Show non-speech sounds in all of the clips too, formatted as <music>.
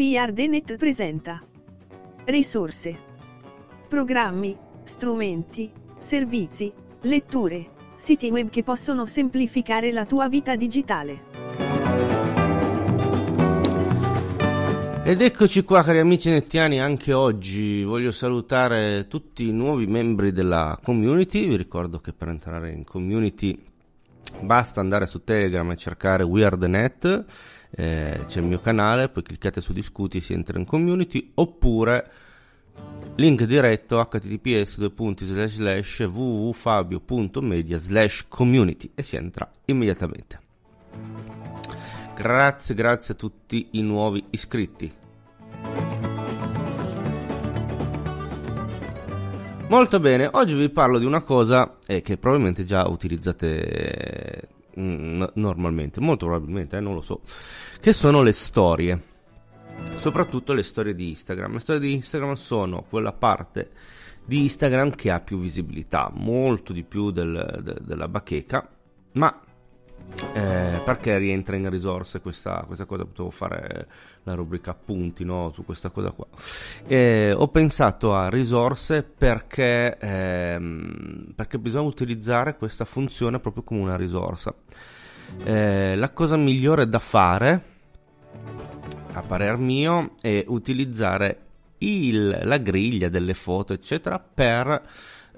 WeAreDenet presenta Risorse Programmi, strumenti, servizi, letture, siti web che possono semplificare la tua vita digitale. Ed eccoci qua cari amici nettiani, anche oggi voglio salutare tutti i nuovi membri della community, vi ricordo che per entrare in community basta andare su Telegram e cercare WeAreDenet eh, c'è il mio canale, poi cliccate su discuti e si entra in community oppure link diretto https www.fabio.media community e si entra immediatamente. Grazie, grazie a tutti i nuovi iscritti. Molto bene, oggi vi parlo di una cosa eh, che probabilmente già utilizzate normalmente, molto probabilmente, eh, non lo so, che sono le storie. Soprattutto le storie di Instagram. Le storie di Instagram sono quella parte di Instagram che ha più visibilità, molto di più del, de, della bacheca, ma eh, perché rientra in risorse questa, questa, cosa? Potevo fare la rubrica appunti no? su questa cosa qua. Eh, ho pensato a risorse perché, ehm, perché, bisogna utilizzare questa funzione proprio come una risorsa. Eh, la cosa migliore da fare, a parer mio, è utilizzare il, la griglia delle foto, eccetera, per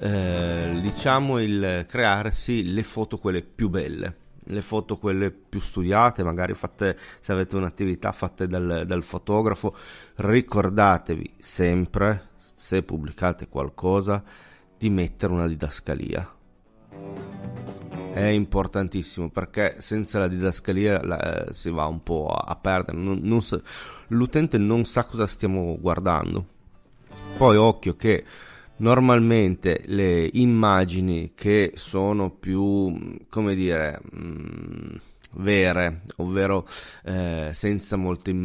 eh, diciamo il crearsi le foto quelle più belle le foto quelle più studiate, magari fatte se avete un'attività fatte dal, dal fotografo, ricordatevi sempre se pubblicate qualcosa di mettere una didascalia. È importantissimo perché senza la didascalia la, eh, si va un po' a, a perdere, non, non sa, l'utente non sa cosa stiamo guardando. Poi occhio che Normalmente le immagini che sono più, come dire, mh, mm, vere, ovvero eh, senza molte mh,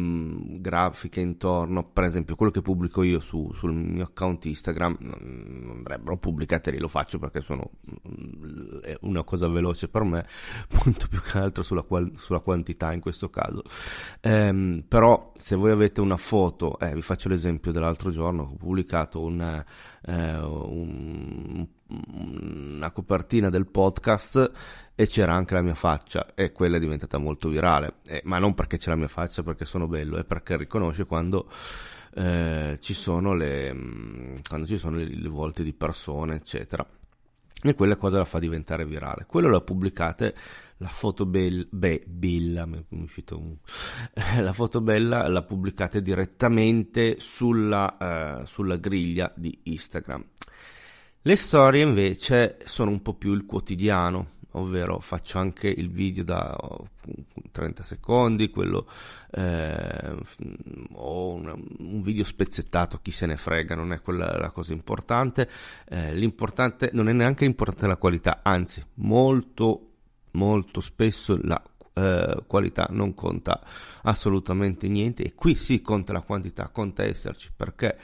mm, grafiche intorno, per esempio quello che pubblico io su, sul mio account Instagram mm, non andrebbero pubblicate lì, lo faccio perché sono mm, è una cosa veloce per me, <laughs> molto più che altro sulla, qual- sulla quantità in questo caso. Ehm, però se voi avete una foto, eh, vi faccio l'esempio dell'altro giorno, ho pubblicato una, eh, un, un una copertina del podcast e c'era anche la mia faccia e quella è diventata molto virale, eh, ma non perché c'è la mia faccia, perché sono bello, è perché riconosce quando, eh, ci, sono le, mm, quando ci sono le, le volte di persone, eccetera. E quella cosa la fa diventare virale. Quello la pubblicate la foto bella, bella, mi è uscito un... <laughs> la foto bella la pubblicate direttamente sulla, eh, sulla griglia di Instagram le storie invece sono un po' più il quotidiano, ovvero faccio anche il video da 30 secondi, quello, eh, o un, un, video spezzettato, chi se ne frega, non è quella la cosa importante. Eh, l'importante non è neanche importante la qualità, anzi, molto, molto spesso la eh, qualità non conta assolutamente niente e qui sì conta la quantità, conta esserci perché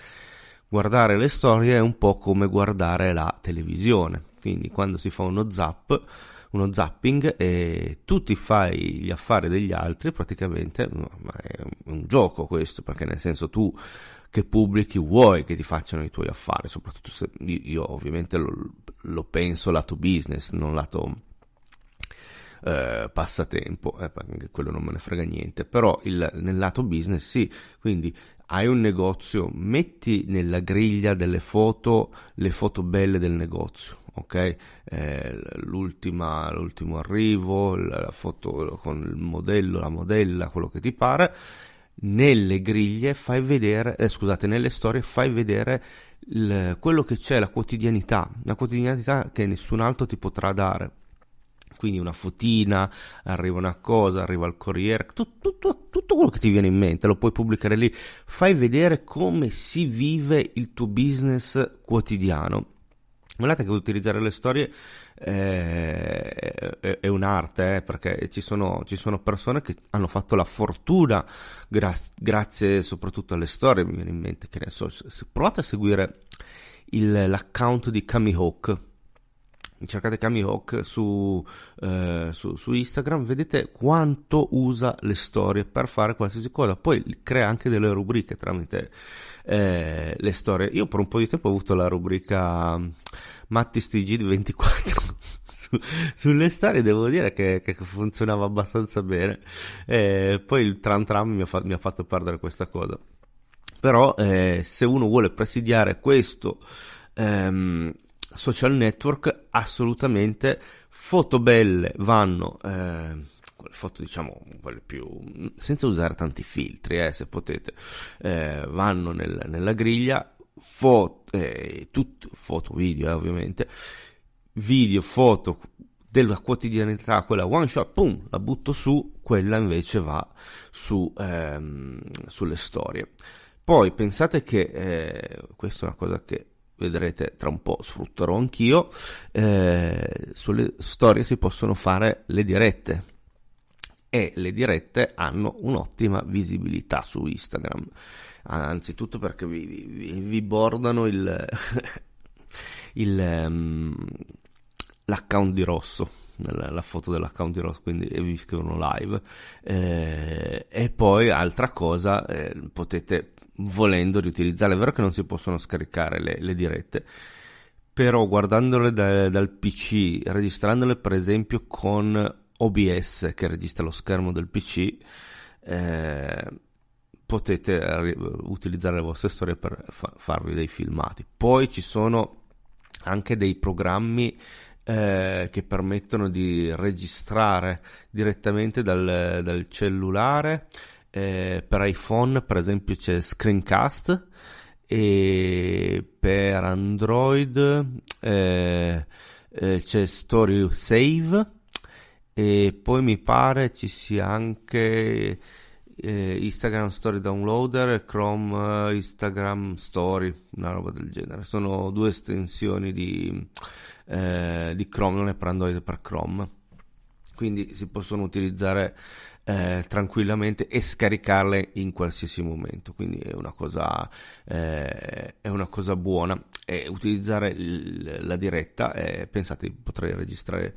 guardare le storie è un po' come guardare la televisione, quindi quando si fa uno zap uno zapping e tu ti fai gli affari degli altri praticamente mm, è un gioco questo perché nel senso tu che pubblichi vuoi che ti facciano i tuoi affari soprattutto se io ovviamente lo, lo penso lato business non lato eh, passatempo eh, quello non me ne frega niente però il, nel lato business sì quindi hai un negozio, metti nella griglia delle foto le foto belle del negozio. Ok, eh, l'ultimo arrivo, la foto con il modello, la modella, quello che ti pare, nelle griglie fai vedere, eh, scusate, nelle storie fai vedere il, quello che c'è, la quotidianità, la quotidianità che nessun altro ti potrà dare quindi una fotina, arriva una cosa, arriva il corriere, tutto, tutto, tutto, quello che ti viene in mente lo puoi pubblicare lì, fai vedere come si vive il tuo business quotidiano. Guardate che utilizzare le storie eh, è, è, un'arte, eh, perché ci sono, ci sono, persone che hanno fatto la fortuna gra- grazie soprattutto alle storie, mi viene in mente che ne so, se, provate a seguire il, l'account di Kami Hawk, cercate Kami Hawk su, eh, su, su, Instagram, vedete quanto usa le storie per fare qualsiasi cosa. Poi crea anche delle rubriche tramite eh, le storie. Io per un po' di tempo ho avuto la rubrica mm, Matti Stigi di 24. <laughs> su, sulle storie devo dire che, che funzionava abbastanza bene. Eh, poi il tram tram mi ha, fa- mi ha fatto perdere questa cosa. Però eh, se uno vuole presidiare questo ehm, social network assolutamente foto belle vanno eh, foto diciamo quelle più senza usare tanti filtri eh, se potete eh, vanno nel, nella griglia foto, eh, tutto, foto video eh, ovviamente video foto della quotidianità quella one shot boom la butto su quella invece va su ehm, sulle storie poi pensate che eh, questa è una cosa che vedrete tra un po' sfrutterò anch'io, eh, sulle storie si possono fare le dirette e le dirette hanno un'ottima visibilità su Instagram, anzitutto perché vi, vi, vi bordano il, <laughs> il, um, l'account di rosso. La, la foto dell'account di rosso quindi vi scrivono live eh, e poi altra cosa eh, potete volendo riutilizzarle. È vero che non si possono scaricare le, le dirette, però guardandole da, dal PC, registrandole per esempio con OBS che registra lo schermo del PC, eh, potete utilizzare le vostre storie per fa- farvi dei filmati. Poi ci sono anche dei programmi eh, che permettono di registrare direttamente dal, dal cellulare eh, per iPhone per esempio c'è Screencast e per Android eh, eh, c'è Story Save e poi mi pare ci sia anche eh, Instagram Story Downloader e Chrome eh, Instagram Story, una roba del genere. Sono due estensioni di, eh, di Chrome, non è per Android, è per Chrome quindi si possono utilizzare eh, tranquillamente e scaricarle in qualsiasi momento quindi è una cosa, eh, è una cosa buona e utilizzare il, la diretta eh, pensate potrei registrare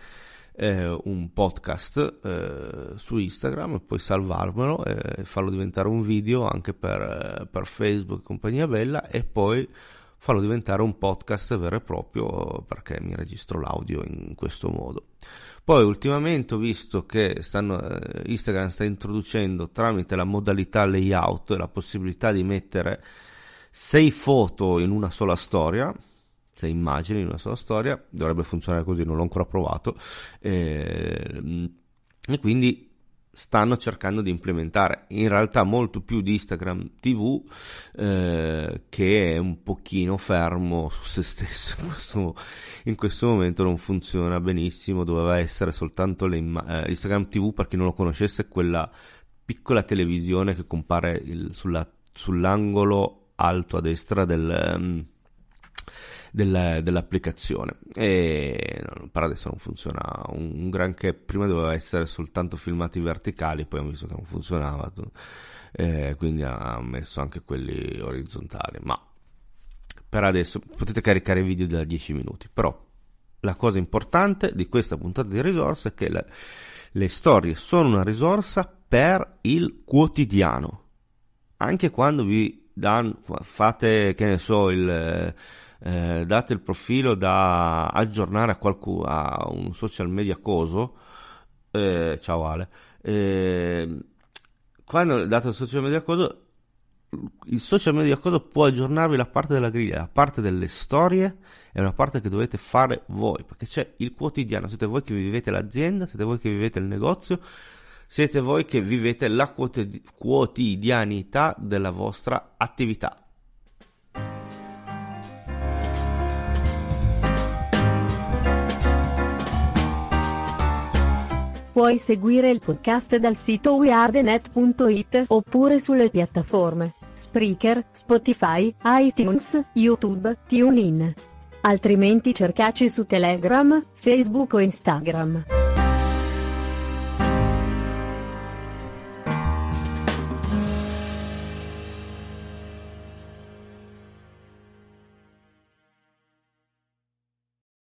eh, un podcast eh, su Instagram e poi salvarmelo e eh, farlo diventare un video anche per, per Facebook e compagnia bella e poi farlo diventare un podcast vero e proprio perché mi registro l'audio in questo modo. Poi ultimamente ho visto che stanno, eh, Instagram sta introducendo tramite la modalità layout la possibilità di mettere sei foto in una sola storia, sei immagini in una sola storia, dovrebbe funzionare così, non l'ho ancora provato. Eh, e quindi stanno cercando di implementare in realtà molto più di Instagram TV eh, che è un pochino fermo su se stesso in questo, in questo momento non funziona benissimo doveva essere soltanto imma- eh, Instagram TV per chi non lo conoscesse quella piccola televisione che compare il, sulla, sull'angolo alto a destra del, um, della, dell'applicazione. E per adesso non funziona un, un granché, prima doveva essere soltanto filmati verticali, poi hanno visto che non funzionava, eh, quindi ha messo anche quelli orizzontali, ma per adesso potete caricare video da 10 minuti, però la cosa importante di questa puntata di risorse è che le, le storie sono una risorsa per il quotidiano. Anche quando vi dan, fate, che ne so, il... Eh, eh, date il profilo da aggiornare a, qualcuno, a un social media coso, eh, ciao Ale, eh, quando date il social media coso, il social media coso può aggiornarvi la parte della griglia, la parte delle storie è una parte che dovete fare voi, perché c'è il quotidiano, siete voi che vivete l'azienda, siete voi che vivete il negozio, siete voi che vivete la quotidianità della vostra attività. Puoi seguire il podcast dal sito weardenet.it oppure sulle piattaforme Spreaker, Spotify, iTunes, YouTube, TuneIn. Altrimenti cercaci su Telegram, Facebook o Instagram.